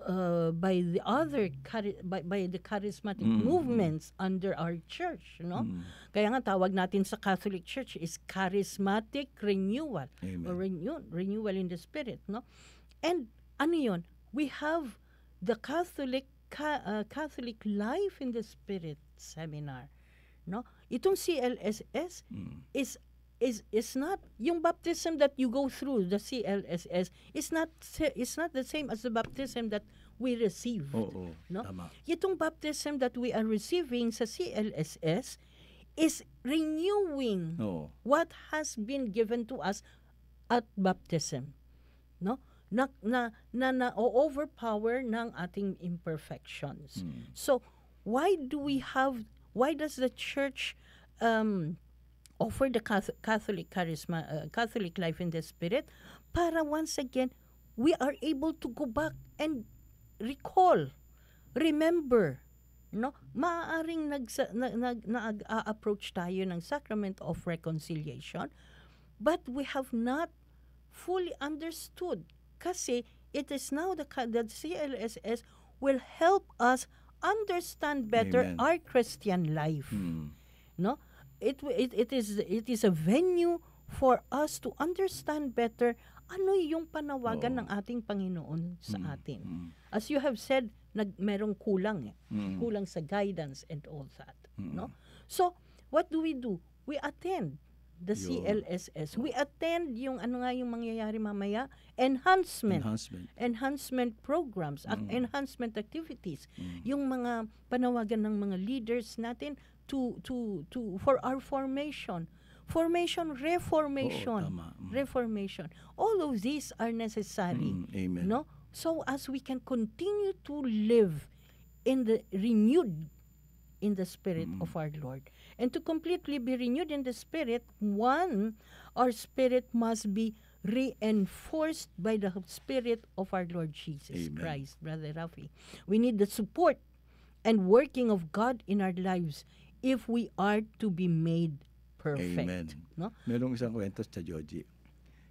uh, by the other chari- by, by the charismatic mm. movements under our church no mm. kaya nga tawag natin sa Catholic Church is charismatic renewal Amen. or renew- renewal in the spirit no and ano yun we have the Catholic ca- uh, Catholic life in the spirit seminar no itong CLSS mm. is is is not yung baptism that you go through the CLSS is not is not the same as the baptism that we receive oh, oh, no tama. itong baptism that we are receiving sa CLSS is renewing oh. what has been given to us at baptism no na na na, na overpower ng ating imperfections mm. so why do we have Why does the church um, offer the Catholic charisma, uh, Catholic life in the Spirit? Para once again, we are able to go back and recall, remember, no? Maaaring nag-approach nag, nag, nag, tayo ng sacrament of reconciliation, but we have not fully understood kasi it is now the, the CLSS will help us understand better Amen. our Christian life. Mm. No? It, it it is it is a venue for us to understand better ano yung panawagan oh. ng ating Panginoon sa mm. atin. Mm. As you have said, nag merong kulang eh. Mm. Kulang sa guidance and all that, mm. no? So, what do we do? We attend the yun. CLSS. We attend yung ano nga yung mangyayari mamaya, enhancement. Enhancement, enhancement programs, mm. enhancement activities. Mm. Yung mga panawagan ng mga leaders natin to to to for our formation. Formation, reformation, Oo, Mm. reformation. All of these are necessary. Mm, amen. No? So as we can continue to live in the renewed in the Spirit mm. of mm-hmm. our Lord. And to completely be renewed in the Spirit, one, our spirit must be reinforced by the Spirit of our Lord Jesus Amen. Christ, Brother Rafi. We need the support and working of God in our lives if we are to be made perfect. Amen. No? Merong isang kwento sa Joji.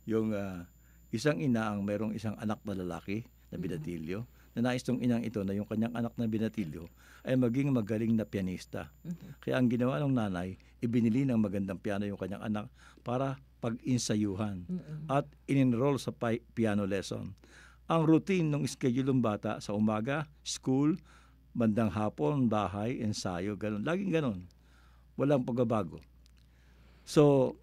Yung uh, isang ina ang merong isang anak na lalaki na mm-hmm. binatilyo. Mm-hmm na nais ng inang ito na yung kanyang anak na binatilyo ay maging magaling na pianista. Mm-hmm. Kaya ang ginawa ng nanay, ibinili ng magandang piano yung kanyang anak para pag-insayuhan at in-enroll sa pi- piano lesson. Ang routine ng schedule ng bata sa umaga, school, bandang hapon, bahay, ensayo, ganun. Laging ganun. Walang pagbabago. So,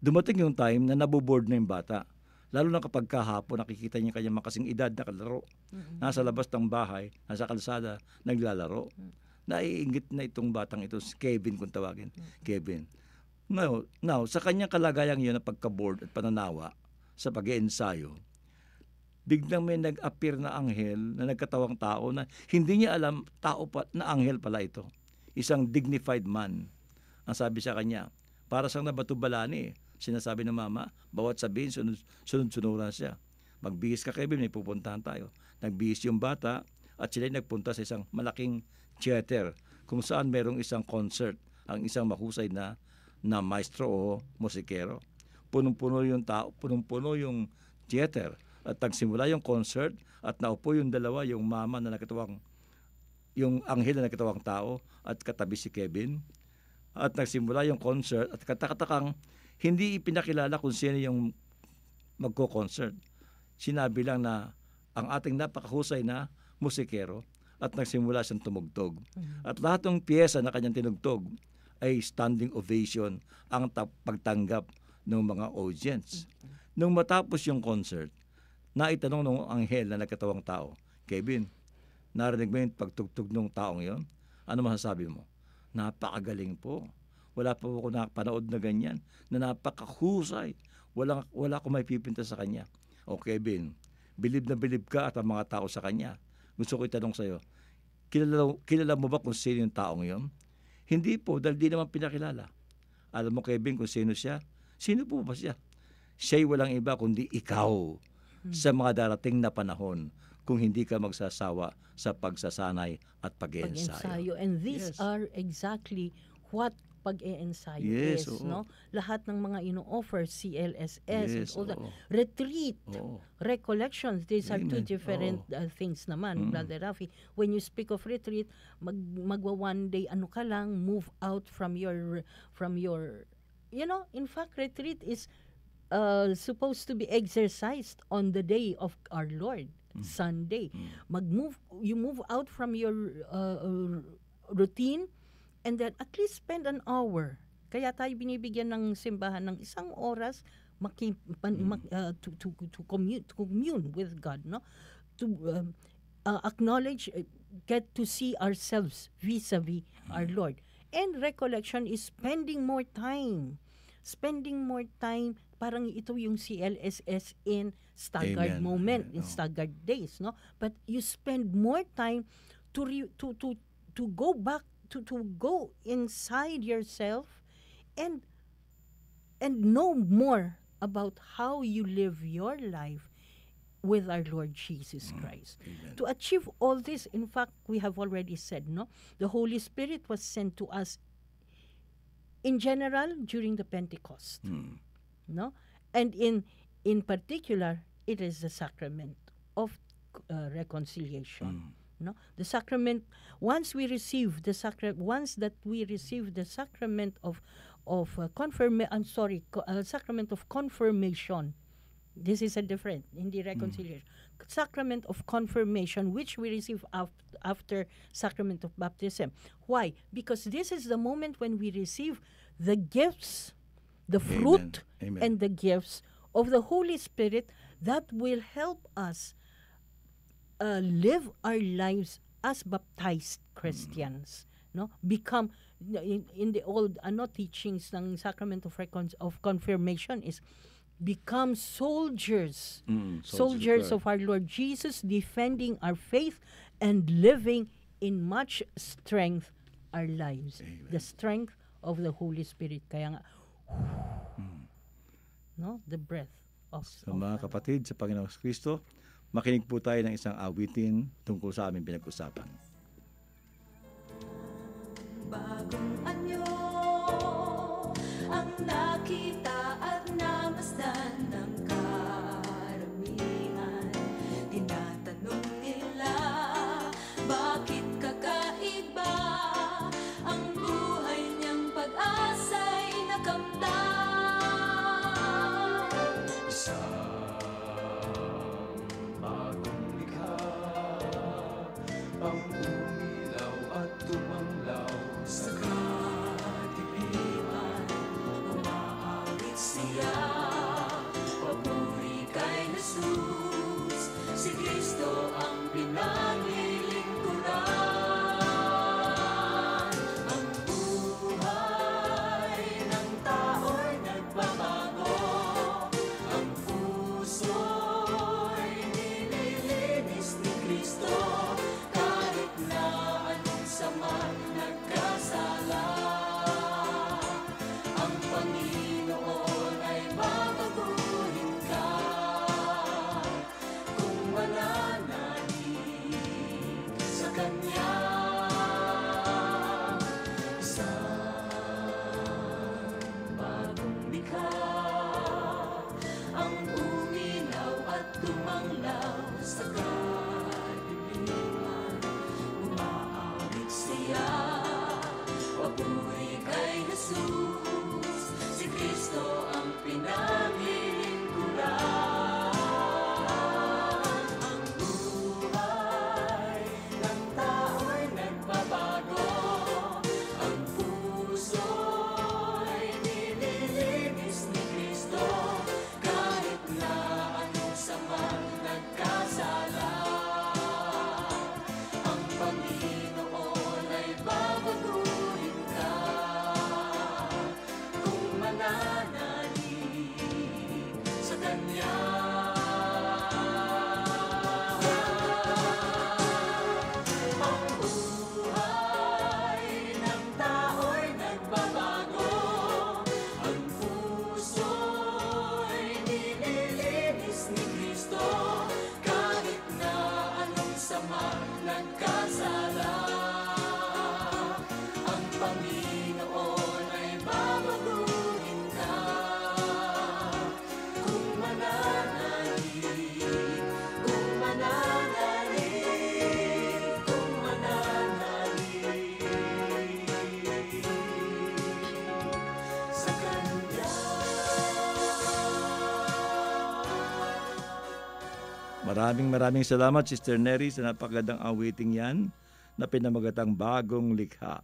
dumating yung time na naboboard na yung bata Lalo na kapag kahapon, nakikita niya kanya makasing edad na kalaro. Mm-hmm. Nasa labas ng bahay, nasa kalsada, naglalaro. mm Naiingit na itong batang ito, si Kevin kung tawagin. Mm-hmm. Kevin. Now, now, sa kanyang kalagayang yun na pagka-board at pananawa sa pag ensayo biglang may nag-appear na anghel na nagkatawang tao na hindi niya alam tao pa, na anghel pala ito. Isang dignified man. Ang sabi sa kanya, para sang nabatubalani balani sinasabi ng mama, bawat sabihin, sunod, sunod siya. Magbihis ka, Kevin, may pupuntahan tayo. Nagbihis yung bata at sila'y nagpunta sa isang malaking theater kung saan merong isang concert ang isang mahusay na na maestro o musikero. Punong-puno yung tao, punong-puno yung theater. At nagsimula yung concert at naupo yung dalawa, yung mama na nakatawang, yung anghel na nakatawang tao at katabi si Kevin. At nagsimula yung concert at katakatakang hindi ipinakilala kung sino yung magko-concert. Sinabi lang na ang ating napakahusay na musikero at nagsimula siyang tumugtog. Mm-hmm. At lahat ng piyesa na kanyang tinugtog ay standing ovation ang pagtanggap ng mga audience. mm Nung matapos yung concert, naitanong ng anghel na nagkatawang tao, Kevin, narinig mo yung pagtugtog ng taong yon? Ano masasabi mo? Napakagaling po. Wala pa ako nakapanood na ganyan, na napakahusay. Wala, wala akong may pipinta sa kanya. O Kevin, bilib na bilib ka at ang mga tao sa kanya. Gusto ko itanong sa'yo, kilala, kilala mo ba kung sino yung taong yon? Hindi po, dahil di naman pinakilala. Alam mo Kevin kung sino siya? Sino po ba siya? Siya'y walang iba kundi ikaw hmm. sa mga darating na panahon kung hindi ka magsasawa sa pagsasanay at pag-ensayo. pag-ensayo. And these yes. are exactly what pag-e-ensayo yes, is, oo. no? Lahat ng mga ino-offer, CLSS, yes, all that. retreat, oo. recollections, these Amen. are two different oo. uh, things naman, mm. Brother Rafi. When you speak of retreat, mag magwa one day ano ka lang, move out from your from your you know, in fact retreat is uh, supposed to be exercised on the day of our Lord, mm. Sunday. Mm. Mag-move you move out from your uh, routine And then at least spend an hour. Kaya tayo binibigyan ng simbahan ng isang oras maki, pan, mm. Mm-hmm. mak, uh, to, to, to, commune, to commune with God, no? To um, uh, acknowledge, uh, get to see ourselves vis-a-vis mm. our Lord. And recollection is spending more time. Spending more time, parang ito yung CLSS in Stuttgart Amen. moment, in oh. Stuttgart days, no? But you spend more time to re, to to to go back to, to go inside yourself and and know more about how you live your life with our Lord Jesus mm, Christ. to achieve all this, in fact, we have already said, no? The Holy Spirit was sent to us in general during the Pentecost. Mm. No? And in in particular, it is the sacrament of uh, reconciliation. Mm no the sacrament once we receive the sacrament once that we receive the sacrament of of uh, confirm I'm sorry co uh, sacrament of confirmation this is a different in the hmm. reconciliation mm. sacrament of confirmation which we receive af- after sacrament of baptism why because this is the moment when we receive the gifts the fruit Amen. Amen. and the gifts of the holy spirit that will help us uh, live our lives as baptized Christians, mm. no? Become in, in the old ano teachings ng sacrament of recon- of confirmation is become soldiers, mm, soldiers, soldiers of our Lord Jesus, defending our faith and living in much strength our lives. Amen. The strength of the Holy Spirit. Kaya nga, mm. no? The breath of, sa of mga God. kapatid sa Panginoong Kristo, makinig po tayo ng isang awitin tungkol sa aming pinag-usapan. Bagong anyo ang nakita at namasdan Maraming maraming salamat Sister Neri sa napagandang awiting yan na pinamagatang bagong likha.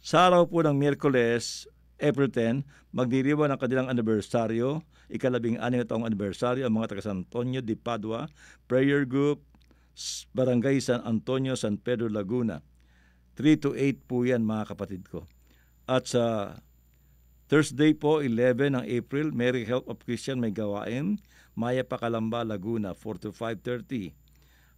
Sa araw po ng Miyerkules, April 10, magdiriwa ng kanilang anibersaryo, ikalabing anim na taong anibersaryo ang mga taga San Antonio de Padua, Prayer Group, Barangay San Antonio, San Pedro, Laguna. 3 to 8 po yan mga kapatid ko. At sa Thursday po, 11 ng April, Mary Help of Christian may gawain. Maya Pakalamba, Laguna, 4 to 5.30.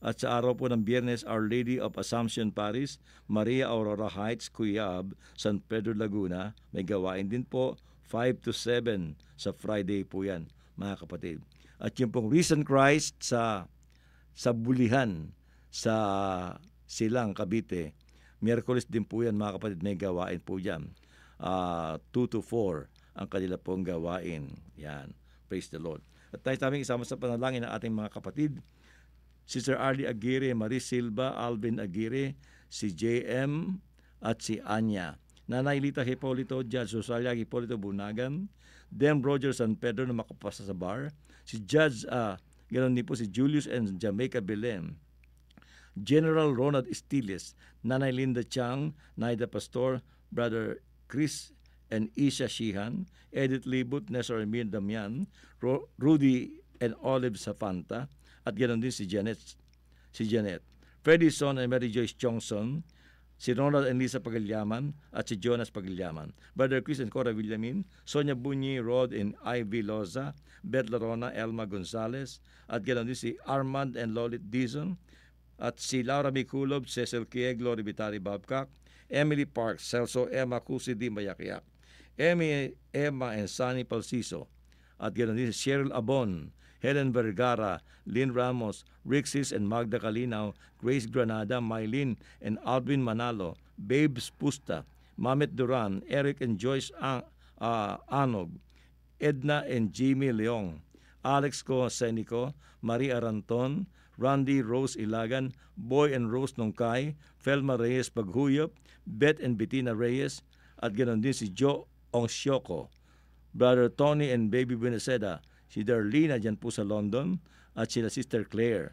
At sa araw po ng Biyernes, Our Lady of Assumption Paris, Maria Aurora Heights, Cuyab, San Pedro, Laguna. May gawain din po, 5 to 7 sa Friday po yan, mga kapatid. At yung pong Risen Christ sa sa Bulihan, sa Silang, Cavite. Miyerkules din po yan, mga kapatid, may gawain po yan. Uh, ah, 2 to 4 ang kanila pong gawain. Yan. Praise the Lord at tayo namin isama sa panalangin ng ating mga kapatid. Si Sir Arlie Aguirre, Marie Silva, Alvin Aguirre, si JM at si Anya. Nanay Lita Hipolito, Judge Rosalia Hipolito Bunagan, Dem Roger San Pedro na makapasa sa bar, si Judge, uh, ah, ganoon din po si Julius and Jamaica Belen, General Ronald Stiles, Nanay Linda Chang, Naida Pastor, Brother Chris and Isha Sheehan, Edith Libut, Nesor Emil Damian, Ro- Rudy and Olive Sapanta, at ganoon din si Janet. Si Janet. Fredison and Mary Joyce Johnson, si Ronald and Lisa Pagalyaman, at si Jonas Pagalyaman. Brother Chris and Cora Villamin, Sonia Bunyi, Rod and Ivy Loza, Beth Larona, Elma Gonzalez, at ganoon din si Armand and Lolit Dizon, at si Laura Miculob, Cecil Kieg, Glory Bitari Babcock, Emily Park, Celso Emma Di Mayakiak, Emmy, Emma and Sunny Palciso. At ganoon din Cheryl Abon, Helen Vergara, Lynn Ramos, Rixis and Magda Kalinaw, Grace Granada, Mylin and Alvin Manalo, Babes Pusta, Mamet Duran, Eric and Joyce An- uh, ah, Anog, Edna and Jimmy Leong, Alex Co. Senico, Marie Aranton, Randy Rose Ilagan, Boy and Rose Nongkay, Felma Reyes Paghuyop, Beth and Bettina Reyes, at ganoon din si Joe Ong Ongsyoko, Brother Tony and Baby Buenaseda, si Darlene dyan po sa London, at sila Sister Claire,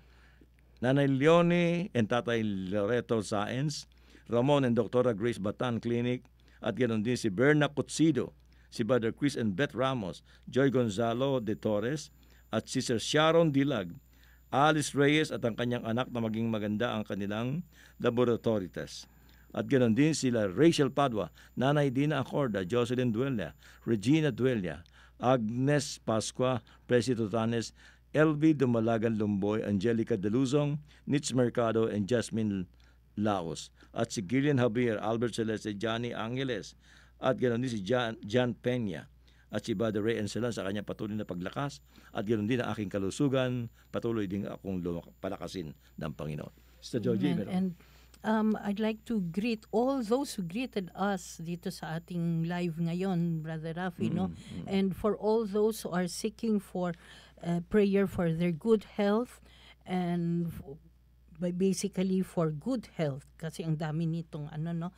Nanay Leone and Tatay Loreto Saenz, Ramon and Dr. Grace Batan Clinic, at ganoon din si Berna Cotsido, si Brother Chris and Beth Ramos, Joy Gonzalo de Torres, at Sister Sharon Dilag, Alice Reyes at ang kanyang anak na maging maganda ang kanilang laboratory test. At ganoon din sila Rachel Padua, Nanay Dina Acorda, Jocelyn Duella, Regina Duella, Agnes Pasqua, Presi Totanes, LB Dumalagan Lumboy, Angelica Deluzong, Nitz Mercado, and Jasmine Laos. At si Gillian Javier, Albert Celeste, Johnny Angeles, at ganoon din si John, John Peña at si Brother Ray Ancelan sa kanyang patuloy na paglakas at ganoon din ang aking kalusugan, patuloy din akong palakasin ng Panginoon. Sister Georgie, Amen. And um, I'd like to greet all those who greeted us dito sa ating live ngayon, Brother Rafi, mm, no? Mm. And for all those who are seeking for uh, prayer for their good health and basically for good health kasi ang dami nitong ano no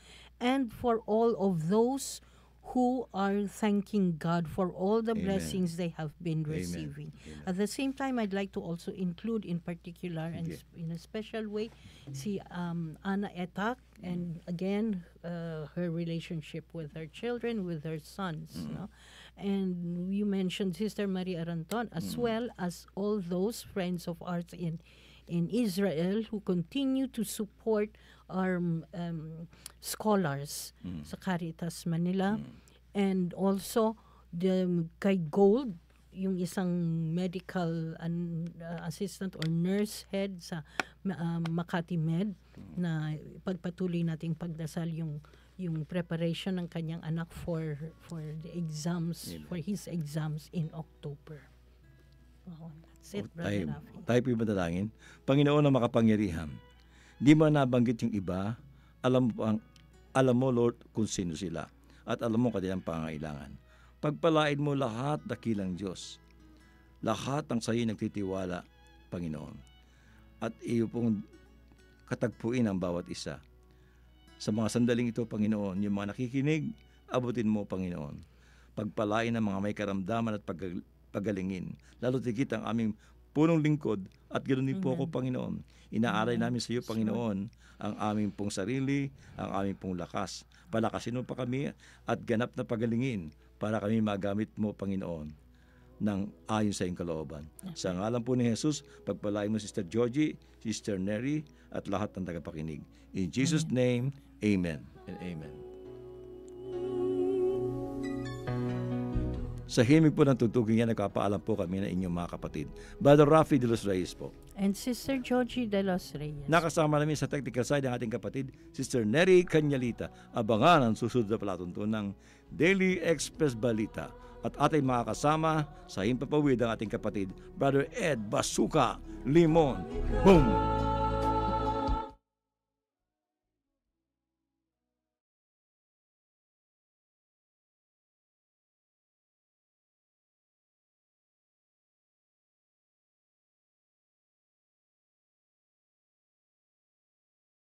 and for all of those who are thanking God for all the Amen. blessings they have been receiving. Amen. At the same time, I'd like to also include, in particular and yeah. in a special way, see um, Anna Etak mm. and again uh, her relationship with her children, with her sons. Mm. No? And you mentioned Sister Maria Aranton as mm. well as all those friends of ours in in Israel who continue to support arm um, scholars mm. sa Caritas Manila. Mm. And also, the, kay Gold, yung isang medical an, uh, assistant or nurse head sa uh, Makati Med mm. na pagpatuloy nating pagdasal yung yung preparation ng kanyang anak for for the exams Nila. for his exams in October. Oh, that's it, oh, brother. Tayo, tayo po yung Panginoon ang makapangyarihan. Di man nabanggit yung iba, alam mo, ang, alam mo Lord kung sino sila at alam mo kanilang pangailangan. Pagpalain mo lahat dakilang Diyos. Lahat ang sa'yo nagtitiwala, Panginoon. At iyo pong katagpuin ang bawat isa. Sa mga sandaling ito, Panginoon, yung mga nakikinig, abutin mo, Panginoon. Pagpalain ang mga may karamdaman at pag- pagalingin. Lalo tigit ang aming punong lingkod. At ganoon din po Amen. ako, Panginoon. Inaaray namin sa iyo, Panginoon, ang aming pong sarili, ang aming pong lakas. Palakasin mo pa kami at ganap na pagalingin para kami magamit mo, Panginoon, ng ayon sa iyong kalooban. Sa ngalan po ni Jesus, pagpalain mo Sister Georgie, Sister Neri, at lahat ng tagapakinig. In Jesus' name, Amen and Amen. Sa himig po ng tutukin yan, nagpapaalam po kami na inyong mga kapatid. Brother Rafi de los Reyes po. And Sister Georgie de los Reyes. Nakasama namin sa technical side ang ating kapatid, Sister Neri Canyalita. Abangan ang susunod na palatuntunan ng Daily Express Balita at ating mga kasama sa himpapawid ang ating kapatid, Brother Ed Basuka Limon. Boom!